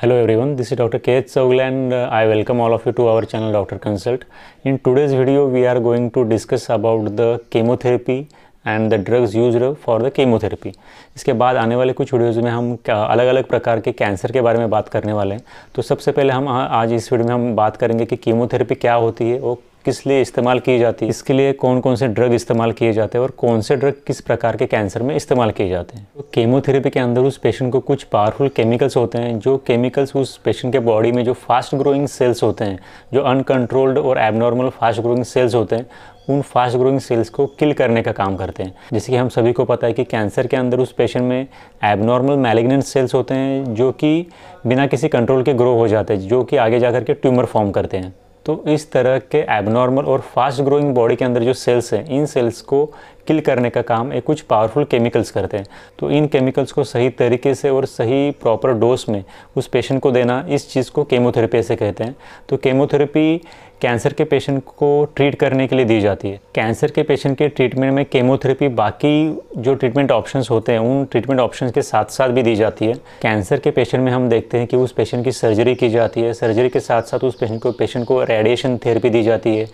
Hello everyone, this is Dr. K.H. Saugla and uh, I welcome all of you to our channel Dr. Consult. In today's video, we are going to discuss about the chemotherapy and the drugs use for the chemotherapy इसके बाद आने वाले कुछ videos में हम अलग अलग प्रकार के कैंसर के बारे में बात करने वाले हैं तो सबसे पहले हम आज इस वीडियो में हम बात करेंगे कि कीमोथेरेपी क्या होती है वो किस लिए इस्तेमाल की जाती है इसके लिए कौन कौन से ड्रग इस्तेमाल किए जाते हैं और कौन से ड्रग किस प्रकार के कैंसर में इस्तेमाल किए जाते हैं तो केमोथेरेपी के अंदर उस पेशेंट को कुछ पावरफुल केमिकल्स होते हैं जो केमिकल्स उस पेशेंट के बॉडी में जो फास्ट ग्रोइंग सेल्स होते हैं जो अनकंट्रोल्ड और एबनॉर्मल फास्ट ग्रोइंग सेल्स होते हैं उन फास्ट ग्रोइंग सेल्स को किल करने का काम करते हैं जैसे कि हम सभी को पता है कि कैंसर के अंदर उस पेशेंट में एबनॉर्मल मैलिग्नेंट सेल्स होते हैं जो कि बिना किसी कंट्रोल के ग्रो हो जाते हैं जो कि आगे जा के ट्यूमर फॉर्म करते हैं तो इस तरह के एबनॉर्मल और फास्ट ग्रोइंग बॉडी के अंदर जो सेल्स हैं इन सेल्स को किल करने का काम एक कुछ पावरफुल केमिकल्स करते हैं तो इन केमिकल्स को सही तरीके से और सही प्रॉपर डोज में उस पेशेंट को देना इस चीज़ को केमोथेरेपी ऐसे कहते हैं तो केमोथेरेपी कैंसर के पेशेंट को ट्रीट करने के लिए दी जाती है कैंसर के पेशेंट के ट्रीटमेंट में केमोथेरेपी बाकी जो ट्रीटमेंट ऑप्शंस होते हैं उन ट्रीटमेंट ऑप्शंस के साथ साथ भी दी जाती है कैंसर के पेशेंट में हम देखते हैं कि उस पेशेंट की सर्जरी की जाती है सर्जरी के साथ साथ उस पेशेंट को पेशेंट को रेडिएशन थेरेपी दी जाती है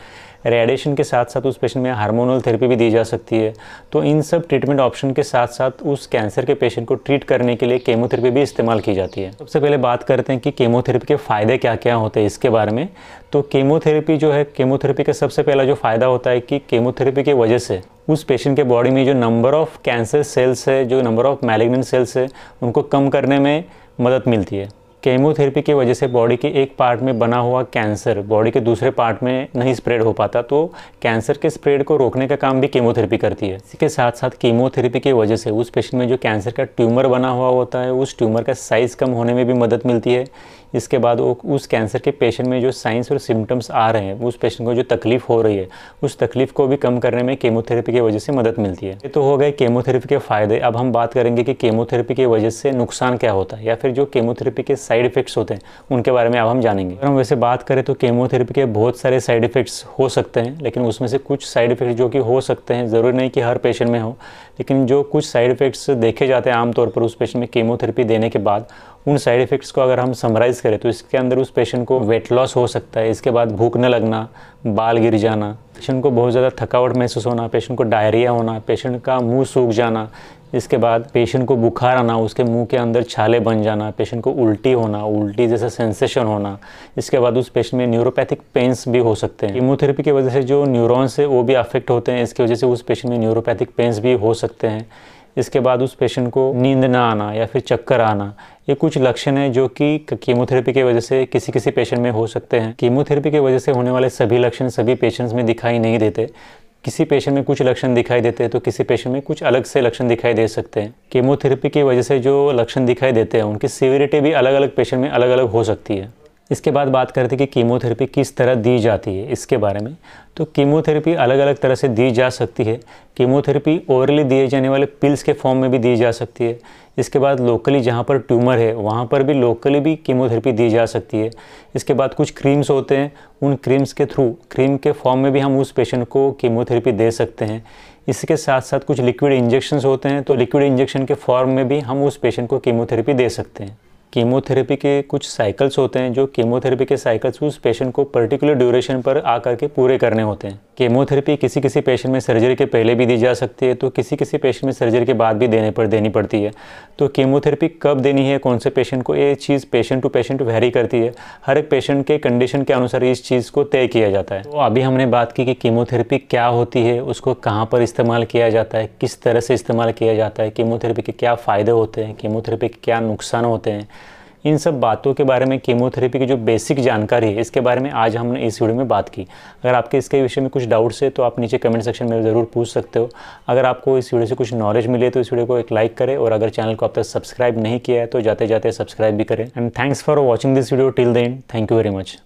रेडिएशन के साथ साथ उस पेशेंट में हार्मोनल थेरेपी भी दी जा सकती है तो इन सब ट्रीटमेंट ऑप्शन के साथ साथ उस कैंसर के पेशेंट को ट्रीट करने के लिए केमोथेरेपी भी इस्तेमाल की जाती है सबसे पहले बात करते हैं कि केमोथेरेपी के फ़ायदे क्या क्या होते हैं इसके बारे में तो केमोथेरेपी जो है केमोथेरेपी का सबसे पहला जो फ़ायदा होता है कि केमोथेरेपी की के वजह से उस पेशेंट के बॉडी में जो नंबर ऑफ़ कैंसर सेल्स है जो नंबर ऑफ़ मैलिग्नेंट सेल्स है उनको कम करने में मदद मिलती है केमोथेरेपी की के वजह से बॉडी के एक पार्ट में बना हुआ कैंसर बॉडी के दूसरे पार्ट में नहीं स्प्रेड हो पाता तो कैंसर के स्प्रेड को रोकने का काम भी केमोथेरेपी करती है इसके साथ साथ कीमोथेरेपी की के वजह से उस पेशेंट में जो कैंसर का ट्यूमर बना हुआ होता है उस ट्यूमर का साइज़ कम होने में भी मदद मिलती है जिसके बाद वो उस कैंसर के पेशेंट में जो साइंस और सिम्टम्स आ रहे हैं उस पेशेंट को जो तकलीफ हो रही है उस तकलीफ को भी कम करने में केमोथेरेपी की वजह से मदद मिलती है ये तो हो गए केमोथेरेपी के फ़ायदे अब हम बात करेंगे कि केमोथेरेपी की वजह से नुकसान क्या होता है या फिर जो केमोथेरेपी के साइड इफेक्ट्स होते हैं उनके बारे में अब हम जानेंगे अगर हम वैसे बात करें तो केमोथेरेपी के बहुत सारे साइड इफेक्ट्स हो सकते हैं लेकिन उसमें से कुछ साइड इफेक्ट जो कि हो सकते हैं ज़रूरी नहीं कि हर पेशेंट में हो लेकिन जो कुछ साइड इफेक्ट्स देखे जाते हैं आमतौर पर उस पेशेंट में केमोथेरेपी देने के बाद उन साइड इफ़ेक्ट्स को अगर हम समराइज़ करें तो इसके अंदर उस पेशेंट को वेट लॉस हो सकता है इसके बाद भूख न लगना बाल गिर जाना पेशेंट को बहुत ज़्यादा थकावट महसूस होना पेशेंट को डायरिया होना पेशेंट का मुंह सूख जाना इसके बाद पेशेंट को बुखार आना उसके मुंह के अंदर छाले बन जाना पेशेंट को उल्टी होना उल्टी जैसा सेंसेशन होना इसके बाद उस पेशेंट में न्यूरोपैथिक पेंस भी हो सकते हैं कीमोथेरेपी की वजह से जो न्यूरॉन्स है वो भी अफेक्ट होते हैं इसकी वजह से उस पेशेंट में न्यूरोपैथिक पेंस भी हो सकते हैं इसके बाद उस पेशेंट को नींद ना आना या फिर चक्कर आना ये कुछ लक्षण हैं जो कि कीमोथेरेपी की वजह से किसी किसी पेशेंट में हो सकते हैं कीमोथेरेपी की वजह से होने वाले सभी लक्षण सभी पेशेंट्स में दिखाई नहीं देते किसी पेशेंट में कुछ लक्षण दिखाई देते हैं तो किसी पेशेंट में कुछ अलग से लक्षण दिखाई दे सकते हैं कीमोथेरेपी की वजह से जो लक्षण दिखाई देते हैं उनकी सीविरिटी भी अलग अलग पेशेंट में अलग अलग हो सकती है इसके बाद बात करते कि कीमोथेरेपी किस तरह दी जाती है इसके बारे में तो कीमोथेरेपी अलग अलग तरह से दी जा सकती है कीमोथेरेपी ओरली दिए जाने वाले पिल्स के फॉर्म में भी दी जा सकती है इसके बाद लोकली जहाँ पर ट्यूमर है वहाँ पर भी लोकली भी कीमोथेरेपी दी जा सकती है इसके बाद कुछ क्रीम्स होते हैं उन क्रीम्स के थ्रू क्रीम के फॉर्म में भी हम उस पेशेंट को कीमोथेरेपी दे सकते हैं इसके साथ साथ कुछ लिक्विड इंजेक्शन्स होते हैं तो लिक्विड इंजेक्शन के फॉर्म में भी हम उस पेशेंट को कीमोथेरेपी दे सकते हैं कीमोथेरेपी के कुछ साइकिल्स होते हैं जो कीमोथेरेपी के साइकिल्स उस पेशेंट को पर्टिकुलर ड्यूरेशन पर आ करके पूरे करने होते हैं कीमोथेरेपी किसी किसी पेशेंट में सर्जरी के पहले भी दी जा सकती है तो किसी किसी पेशेंट में सर्जरी के बाद भी देने पर देनी पड़ती है तो कीमोथेरेपी कब देनी है कौन से पेशेंट को ये चीज़ पेशेंट टू पेशेंट वेरी करती है हर एक पेशेंट के कंडीशन के अनुसार इस चीज़ को तय किया जाता है तो अभी हमने बात की कि कीमोथेरेपी क्या होती है उसको कहाँ पर इस्तेमाल किया जाता है किस तरह से इस्तेमाल किया जाता है कीमोथेरेपी के क्या फ़ायदे होते हैं कीमोथेरेपी के क्या नुकसान होते हैं इन सब बातों के बारे में कीमोथेरेपी की जो बेसिक जानकारी है इसके बारे में आज हमने इस वीडियो में बात की अगर आपके इसके विषय में कुछ डाउट्स है तो आप नीचे कमेंट सेक्शन में ज़रूर पूछ सकते हो अगर आपको इस वीडियो से कुछ नॉलेज मिले तो इस वीडियो को एक लाइक करें और अगर चैनल को अब तक सब्सक्राइब नहीं किया है तो जाते जाते सब्सक्राइब भी करें and thanks for watching this video till the thank you very much